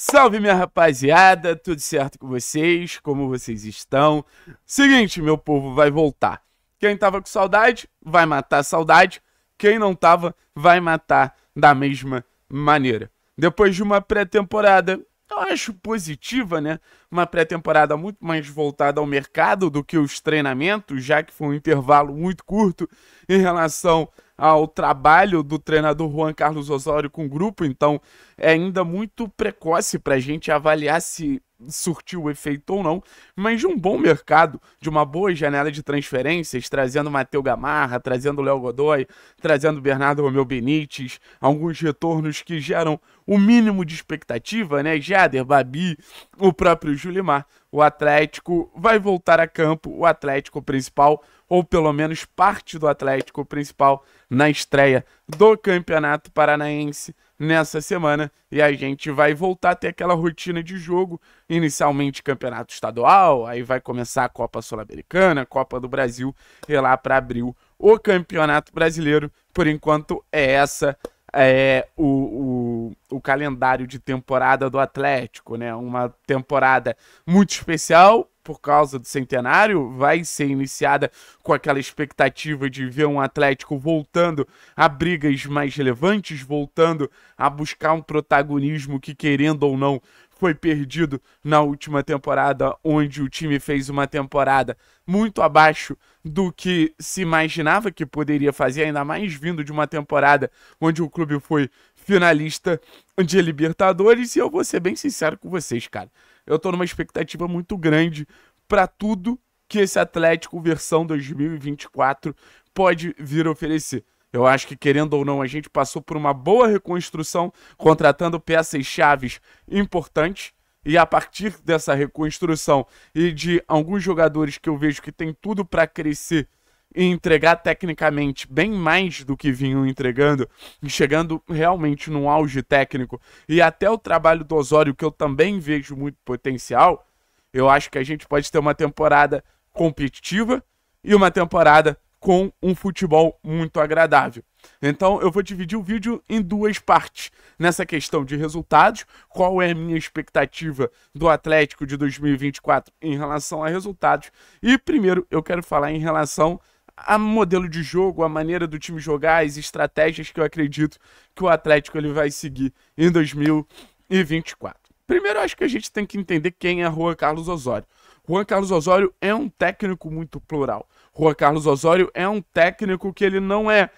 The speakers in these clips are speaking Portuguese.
Salve minha rapaziada, tudo certo com vocês? Como vocês estão? Seguinte, meu povo, vai voltar. Quem tava com saudade, vai matar a saudade. Quem não tava, vai matar da mesma maneira. Depois de uma pré-temporada, eu acho positiva, né? Uma pré-temporada muito mais voltada ao mercado do que os treinamentos, já que foi um intervalo muito curto em relação ao trabalho do treinador Juan Carlos Osório com o grupo, então é ainda muito precoce para a gente avaliar se surtiu efeito ou não, mas de um bom mercado, de uma boa janela de transferências, trazendo Matheus Gamarra, trazendo Léo Godoy, trazendo Bernardo Romeu Benítez, alguns retornos que geram o mínimo de expectativa, né? Jader, Babi, o próprio Julimar. O Atlético vai voltar a campo, o Atlético principal, ou pelo menos parte do Atlético principal, na estreia do Campeonato Paranaense nessa semana e a gente vai voltar a ter aquela rotina de jogo, inicialmente campeonato estadual, aí vai começar a Copa Sul-Americana, Copa do Brasil e lá para abril o Campeonato Brasileiro. Por enquanto é essa é o, o, o calendário de temporada do Atlético, né? Uma temporada muito especial, por causa do centenário, vai ser iniciada com aquela expectativa de ver um Atlético voltando a brigas mais relevantes, voltando a buscar um protagonismo que, querendo ou não, foi perdido na última temporada, onde o time fez uma temporada muito abaixo do que se imaginava que poderia fazer, ainda mais vindo de uma temporada onde o clube foi finalista de Libertadores. E eu vou ser bem sincero com vocês, cara. Eu tô numa expectativa muito grande para tudo que esse Atlético versão 2024 pode vir a oferecer. Eu acho que, querendo ou não, a gente passou por uma boa reconstrução, contratando peças chaves importantes. E a partir dessa reconstrução e de alguns jogadores que eu vejo que tem tudo para crescer e entregar tecnicamente bem mais do que vinham entregando, chegando realmente num auge técnico, e até o trabalho do Osório, que eu também vejo muito potencial, eu acho que a gente pode ter uma temporada competitiva e uma temporada com um futebol muito agradável. Então eu vou dividir o vídeo em duas partes. Nessa questão de resultados, qual é a minha expectativa do Atlético de 2024 em relação a resultados? E primeiro eu quero falar em relação a modelo de jogo, a maneira do time jogar, as estratégias que eu acredito que o Atlético ele vai seguir em 2024. Primeiro, acho que a gente tem que entender quem é Juan Carlos Osório. Juan Carlos Osório é um técnico muito plural. Juan Carlos Osório é um técnico que ele não é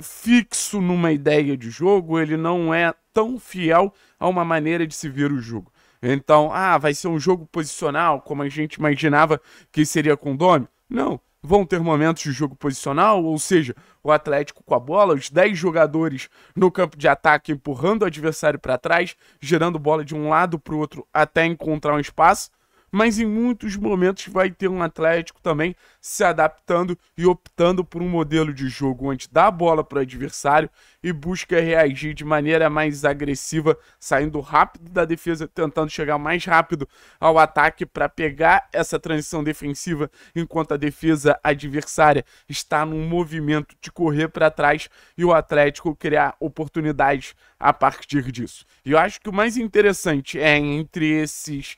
fixo numa ideia de jogo, ele não é tão fiel a uma maneira de se ver o jogo. Então, ah, vai ser um jogo posicional, como a gente imaginava que seria com o Não, vão ter momentos de jogo posicional, ou seja, o Atlético com a bola, os 10 jogadores no campo de ataque empurrando o adversário para trás, gerando bola de um lado para o outro até encontrar um espaço mas em muitos momentos vai ter um Atlético também se adaptando e optando por um modelo de jogo onde dá a bola para o adversário e busca reagir de maneira mais agressiva, saindo rápido da defesa, tentando chegar mais rápido ao ataque para pegar essa transição defensiva, enquanto a defesa adversária está num movimento de correr para trás e o Atlético criar oportunidades a partir disso. E eu acho que o mais interessante é entre esses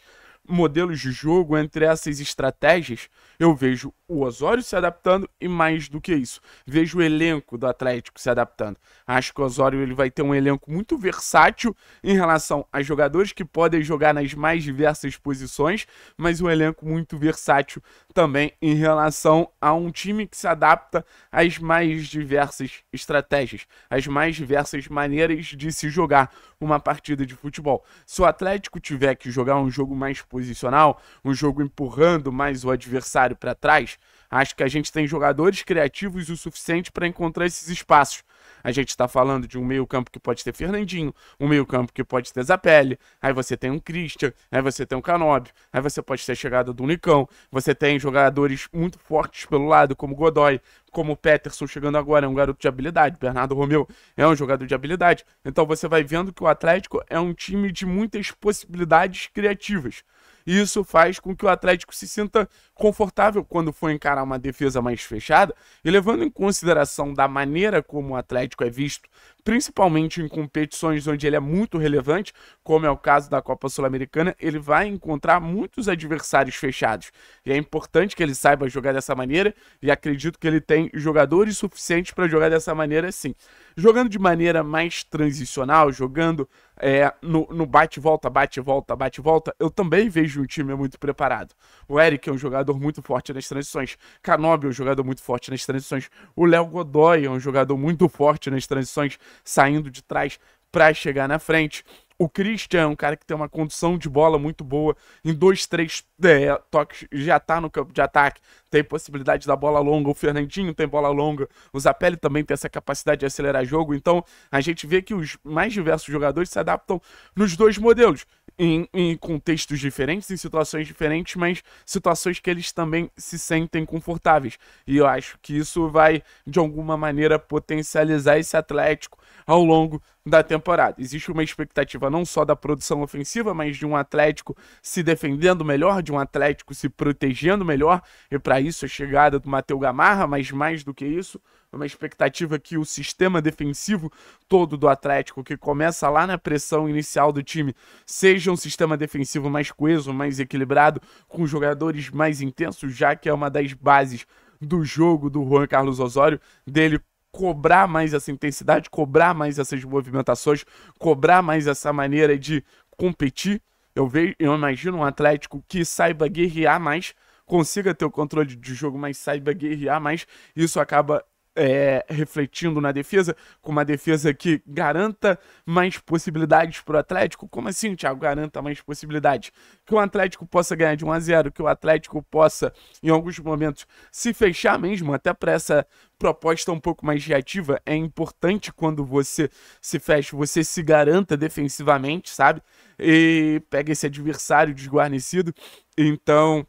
modelos de jogo, entre essas estratégias, eu vejo o Osório se adaptando e mais do que isso, vejo o elenco do Atlético se adaptando. Acho que o Osório ele vai ter um elenco muito versátil em relação a jogadores que podem jogar nas mais diversas posições, mas um elenco muito versátil também em relação a um time que se adapta às mais diversas estratégias, às mais diversas maneiras de se jogar uma partida de futebol. Se o Atlético tiver que jogar um jogo mais posicional, um jogo empurrando mais o adversário para trás, acho que a gente tem jogadores criativos o suficiente para encontrar esses espaços. A gente está falando de um meio-campo que pode ter Fernandinho, um meio-campo que pode ter Zapelli, aí você tem um Christian, aí você tem um Canóbio, aí você pode ter a chegada do Unicão, você tem jogadores muito fortes pelo lado, como Godoy, como o Peterson chegando agora, é um garoto de habilidade. Bernardo Romeu é um jogador de habilidade. Então você vai vendo que o Atlético é um time de muitas possibilidades criativas. E isso faz com que o Atlético se sinta confortável quando for encarar uma defesa mais fechada. E levando em consideração da maneira como o Atlético é visto principalmente em competições onde ele é muito relevante, como é o caso da Copa Sul-Americana, ele vai encontrar muitos adversários fechados. E é importante que ele saiba jogar dessa maneira, e acredito que ele tem jogadores suficientes para jogar dessa maneira sim. Jogando de maneira mais transicional, jogando é, no, no bate-volta, bate-volta, bate-volta, eu também vejo um time muito preparado. O Eric é um jogador muito forte nas transições, Canobi é um jogador muito forte nas transições, o Léo Godoy é um jogador muito forte nas transições, saindo de trás para chegar na frente. O Christian é um cara que tem uma condução de bola muito boa. Em dois, três é, toques já tá no campo de ataque. Tem possibilidade da bola longa. O Fernandinho tem bola longa. O Zapelli também tem essa capacidade de acelerar jogo. Então a gente vê que os mais diversos jogadores se adaptam nos dois modelos em, em, contextos diferentes, em situações diferentes, mas situações que eles também se sentem confortáveis. E eu acho que isso vai, de alguma maneira, potencializar esse Atlético ao longo da temporada. Existe uma expectativa não só da produção ofensiva, mas de um Atlético se defendendo melhor, de um Atlético se protegendo melhor, e para isso a chegada do Matheus Gamarra, mas mais do que isso, uma expectativa que o sistema defensivo todo do Atlético, que começa lá na pressão inicial do time, seja um sistema defensivo mais coeso, mais equilibrado, com jogadores mais intensos, já que é uma das bases do jogo do Juan Carlos Osório, dele cobrar mais essa intensidade, cobrar mais essas movimentações, cobrar mais essa maneira de competir. Eu vejo, eu imagino um Atlético que saiba guerrear mais, consiga ter o controle de jogo, mas saiba guerrear mais. Isso acaba é, refletindo na defesa, com uma defesa que garanta mais possibilidades para o Atlético. Como assim, Thiago? Garanta mais possibilidades. Que o Atlético possa ganhar de 1 a 0 que o Atlético possa, em alguns momentos, se fechar mesmo, até para essa proposta um pouco mais reativa. É importante quando você se fecha, você se garanta defensivamente, sabe? E pega esse adversário desguarnecido. Então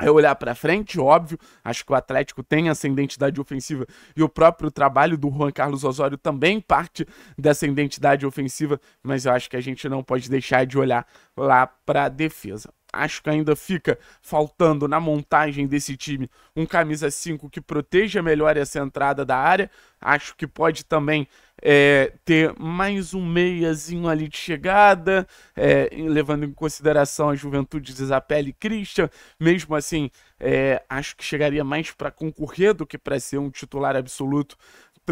é olhar para frente, óbvio. Acho que o Atlético tem essa identidade ofensiva e o próprio trabalho do Juan Carlos Osório também parte dessa identidade ofensiva, mas eu acho que a gente não pode deixar de olhar lá para a defesa acho que ainda fica faltando na montagem desse time um camisa 5 que proteja melhor essa entrada da área. Acho que pode também é, ter mais um meiazinho ali de chegada, é, levando em consideração a juventude de Zapelli e Christian. Mesmo assim, é, acho que chegaria mais para concorrer do que para ser um titular absoluto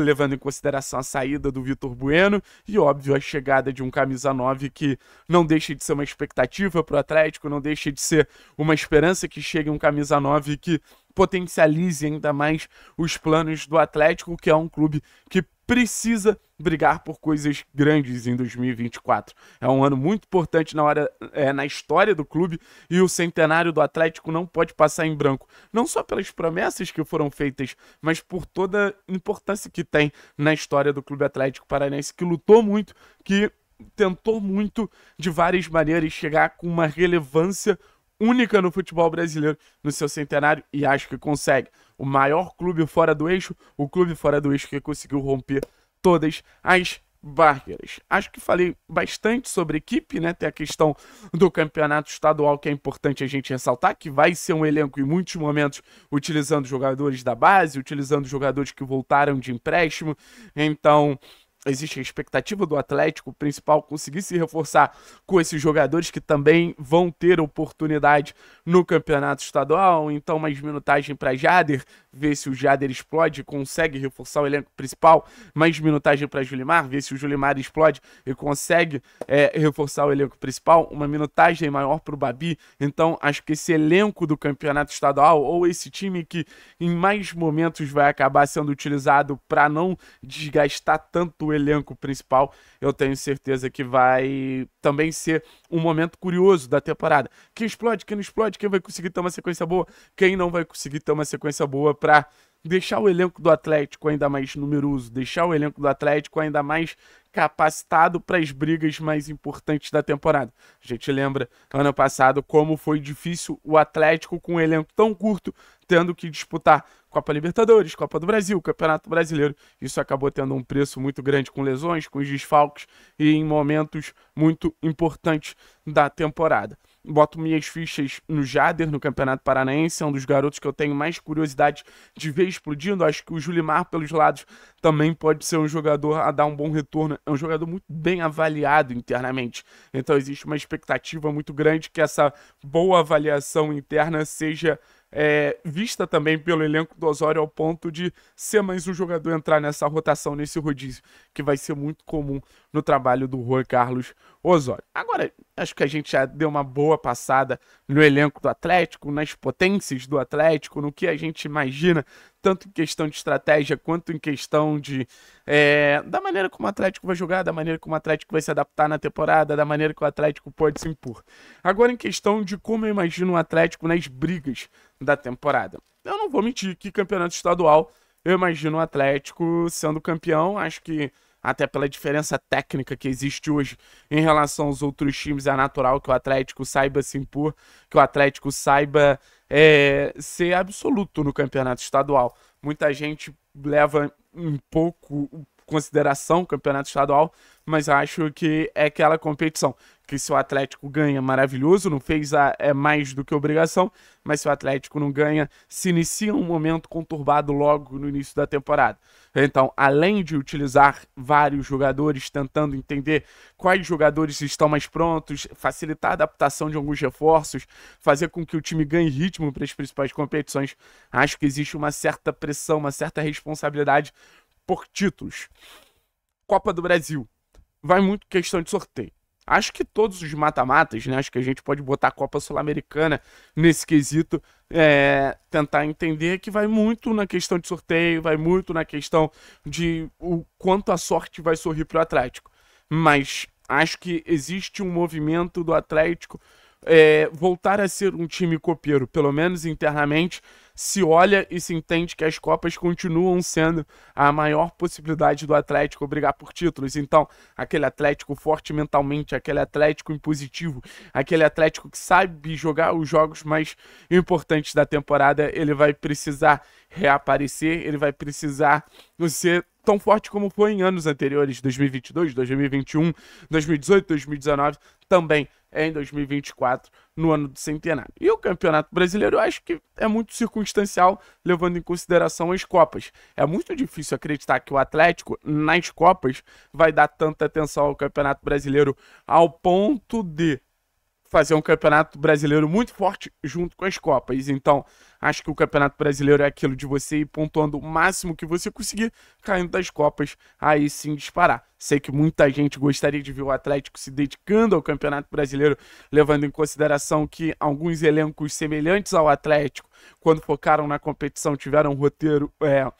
levando em consideração a saída do Vitor Bueno e, óbvio, a chegada de um camisa 9 que não deixa de ser uma expectativa para o Atlético, não deixa de ser uma esperança que chegue um camisa 9 que potencialize ainda mais os planos do Atlético, que é um clube que precisa brigar por coisas grandes em 2024. É um ano muito importante na, hora, é, na história do clube e o centenário do Atlético não pode passar em branco. Não só pelas promessas que foram feitas, mas por toda a importância que tem na história do Clube Atlético Paranaense, que lutou muito, que tentou muito de várias maneiras chegar com uma relevância única no futebol brasileiro no seu centenário e acho que consegue. O maior clube fora do eixo, o clube fora do eixo que conseguiu romper todas as barreiras. Acho que falei bastante sobre equipe, né? Tem a questão do campeonato estadual que é importante a gente ressaltar, que vai ser um elenco em muitos momentos utilizando jogadores da base, utilizando jogadores que voltaram de empréstimo. Então, existe a expectativa do Atlético principal conseguir se reforçar com esses jogadores que também vão ter oportunidade no campeonato estadual. Então, mais minutagem para Jader, ver se o Jader explode, consegue reforçar o elenco principal, mais minutagem para Julimar, ver se o Julimar explode e consegue é, reforçar o elenco principal, uma minutagem maior para o Babi. Então, acho que esse elenco do campeonato estadual, ou esse time que em mais momentos vai acabar sendo utilizado para não desgastar tanto o elenco principal, eu tenho certeza que vai também ser um momento curioso da temporada. Quem explode, quem não explode, quem vai conseguir ter uma sequência boa, quem não vai conseguir ter uma sequência boa para deixar o elenco do Atlético ainda mais numeroso, deixar o elenco do Atlético ainda mais capacitado para as brigas mais importantes da temporada. A gente lembra ano passado como foi difícil o Atlético com um elenco tão curto, tendo que disputar Copa Libertadores, Copa do Brasil, Campeonato Brasileiro. Isso acabou tendo um preço muito grande com lesões, com desfalques e em momentos muito importantes da temporada boto minhas fichas no Jader, no Campeonato Paranaense, é um dos garotos que eu tenho mais curiosidade de ver explodindo. Acho que o Julimar, pelos lados, também pode ser um jogador a dar um bom retorno. É um jogador muito bem avaliado internamente. Então existe uma expectativa muito grande que essa boa avaliação interna seja é, vista também pelo elenco do Osório ao ponto de ser mais um jogador entrar nessa rotação, nesse rodízio, que vai ser muito comum no trabalho do Juan Carlos Osório. Agora, acho que a gente já deu uma boa passada no elenco do Atlético, nas potências do Atlético, no que a gente imagina tanto em questão de estratégia quanto em questão de é, da maneira como o Atlético vai jogar, da maneira como o Atlético vai se adaptar na temporada, da maneira que o Atlético pode se impor. Agora, em questão de como eu imagino o Atlético nas brigas da temporada, eu não vou mentir que campeonato estadual eu imagino o Atlético sendo campeão. Acho que até pela diferença técnica que existe hoje em relação aos outros times, é natural que o Atlético saiba se impor, que o Atlético saiba é, ser absoluto no campeonato estadual. Muita gente leva um pouco consideração campeonato estadual, mas acho que é aquela competição que se o Atlético ganha, maravilhoso, não fez a, é mais do que obrigação, mas se o Atlético não ganha, se inicia um momento conturbado logo no início da temporada. Então, além de utilizar vários jogadores, tentando entender quais jogadores estão mais prontos, facilitar a adaptação de alguns reforços, fazer com que o time ganhe ritmo para as principais competições, acho que existe uma certa pressão, uma certa responsabilidade por títulos. Copa do Brasil. Vai muito questão de sorteio. Acho que todos os mata-matas, né? Acho que a gente pode botar a Copa Sul-Americana nesse quesito, é, tentar entender que vai muito na questão de sorteio, vai muito na questão de o quanto a sorte vai sorrir para o Atlético. Mas acho que existe um movimento do Atlético é, voltar a ser um time copeiro, pelo menos internamente, se olha e se entende que as Copas continuam sendo a maior possibilidade do Atlético brigar por títulos. Então, aquele Atlético forte mentalmente, aquele Atlético impositivo, aquele Atlético que sabe jogar os jogos mais importantes da temporada, ele vai precisar reaparecer, ele vai precisar ser tão forte como foi em anos anteriores, 2022, 2021, 2018, 2019, também é em 2024 no ano do centenário. E o Campeonato Brasileiro eu acho que é muito circunstancial, levando em consideração as Copas. É muito difícil acreditar que o Atlético, nas Copas, vai dar tanta atenção ao Campeonato Brasileiro ao ponto de fazer um campeonato brasileiro muito forte junto com as Copas. Então, acho que o campeonato brasileiro é aquilo de você ir pontuando o máximo que você conseguir, caindo das Copas, aí sim disparar. Sei que muita gente gostaria de ver o Atlético se dedicando ao campeonato brasileiro, levando em consideração que alguns elencos semelhantes ao Atlético, quando focaram na competição, tiveram um roteiro. É,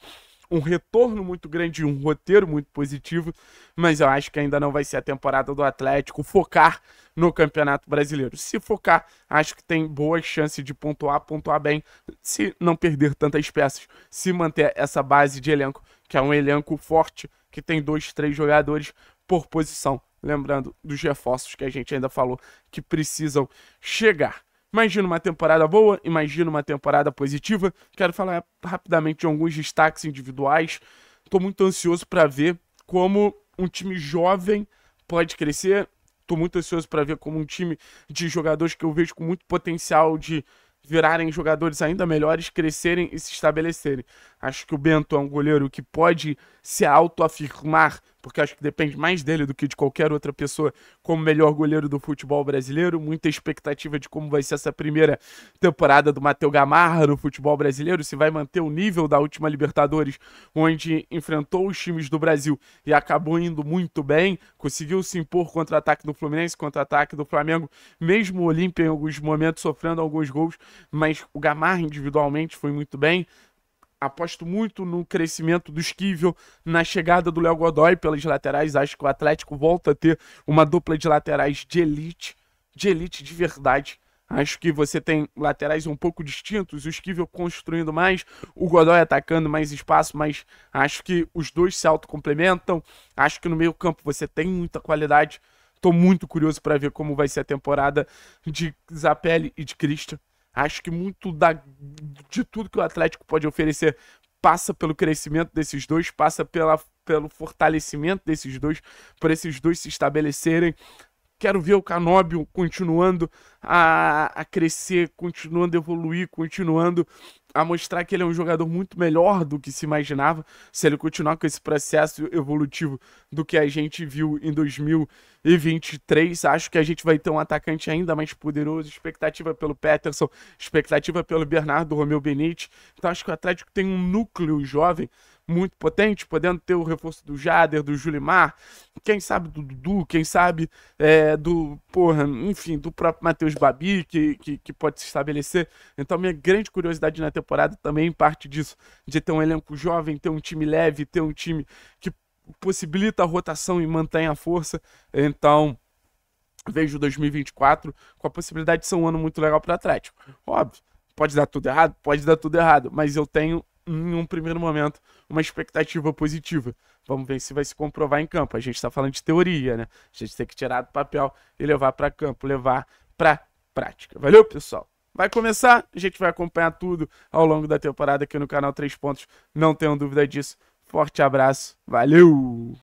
um retorno muito grande, um roteiro muito positivo, mas eu acho que ainda não vai ser a temporada do Atlético focar no Campeonato Brasileiro. Se focar, acho que tem boa chance de pontuar, pontuar bem, se não perder tantas peças, se manter essa base de elenco, que é um elenco forte, que tem dois, três jogadores por posição. Lembrando dos reforços que a gente ainda falou que precisam chegar. Imagino uma temporada boa, imagino uma temporada positiva. Quero falar rapidamente de alguns destaques individuais. Estou muito ansioso para ver como um time jovem pode crescer. Estou muito ansioso para ver como um time de jogadores que eu vejo com muito potencial de virarem jogadores ainda melhores, crescerem e se estabelecerem. Acho que o Bento é um goleiro que pode se autoafirmar porque acho que depende mais dele do que de qualquer outra pessoa, como melhor goleiro do futebol brasileiro. Muita expectativa de como vai ser essa primeira temporada do Matheus Gamarra no futebol brasileiro, se vai manter o nível da última Libertadores, onde enfrentou os times do Brasil e acabou indo muito bem, conseguiu se impor contra-ataque do Fluminense, contra-ataque do Flamengo, mesmo o Olímpia em alguns momentos sofrendo alguns gols, mas o Gamarra individualmente foi muito bem aposto muito no crescimento do Esquivel, na chegada do Léo Godoy pelas laterais. Acho que o Atlético volta a ter uma dupla de laterais de elite, de elite de verdade. Acho que você tem laterais um pouco distintos, o Esquivel construindo mais, o Godoy atacando mais espaço, mas acho que os dois se autocomplementam. Acho que no meio campo você tem muita qualidade. Estou muito curioso para ver como vai ser a temporada de Zapelli e de Cristo. Acho que muito da, de tudo que o Atlético pode oferecer passa pelo crescimento desses dois, passa pela, pelo fortalecimento desses dois, por esses dois se estabelecerem Quero ver o Canóbio continuando a, a crescer, continuando a evoluir, continuando a mostrar que ele é um jogador muito melhor do que se imaginava se ele continuar com esse processo evolutivo do que a gente viu em 2023. Acho que a gente vai ter um atacante ainda mais poderoso. Expectativa pelo Peterson, expectativa pelo Bernardo Romeu Benite. Então acho que o Atlético tem um núcleo jovem muito potente, podendo ter o reforço do Jader, do Julimar, quem sabe do Dudu, quem sabe é, do, porra, enfim, do próprio Matheus Babi, que, que, que, pode se estabelecer. Então, minha grande curiosidade na temporada também parte disso, de ter um elenco jovem, ter um time leve, ter um time que possibilita a rotação e mantém a força. Então. Vejo 2024 com a possibilidade de ser um ano muito legal para o Atlético. Óbvio, pode dar tudo errado, pode dar tudo errado, mas eu tenho em um primeiro momento, uma expectativa positiva. Vamos ver se vai se comprovar em campo. A gente está falando de teoria, né? A gente tem que tirar do papel e levar para campo, levar para prática. Valeu, pessoal? vai começar. A gente vai acompanhar tudo ao longo da temporada aqui no canal Três Pontos. Não tenham dúvida disso. Forte abraço. Valeu!